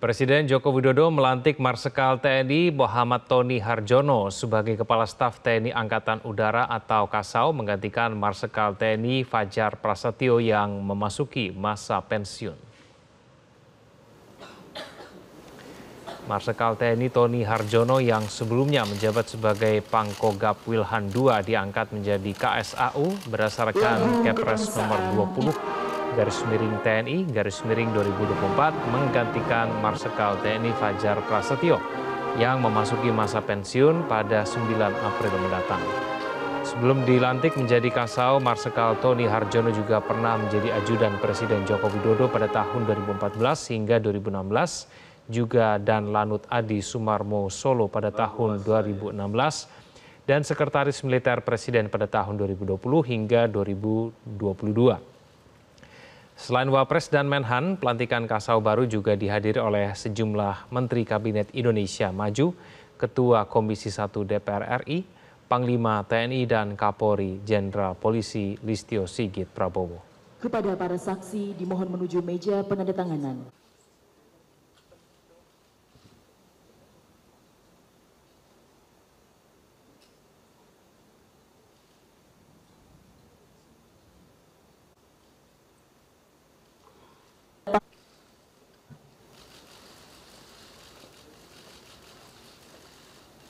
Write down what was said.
Presiden Joko Widodo melantik Marsekal TNI Muhammad Tony Harjono sebagai Kepala Staf TNI Angkatan Udara atau Kasau menggantikan Marsekal TNI Fajar Prasetyo yang memasuki masa pensiun. Marsekal TNI Tony Harjono yang sebelumnya menjabat sebagai Pangkogap Wilhan II diangkat menjadi KSAU berdasarkan Kepres nomor 20 garis miring TNI garis miring 2024 menggantikan Marsekal TNI Fajar Prasetyo yang memasuki masa pensiun pada 9 April mendatang. Sebelum dilantik menjadi Kasau, Marsekal Tony Harjono juga pernah menjadi ajudan Presiden Joko Widodo pada tahun 2014 hingga 2016, juga dan Lanut Adi Sumarmo Solo pada tahun 2016, dan Sekretaris Militer Presiden pada tahun 2020 hingga 2022. Selain Wapres dan Menhan, pelantikan Kasau baru juga dihadiri oleh sejumlah Menteri Kabinet Indonesia Maju, Ketua Komisi 1 DPR RI, Panglima TNI dan Kapolri Jenderal Polisi Listio Sigit Prabowo. Kepada para saksi dimohon menuju meja penandatanganan.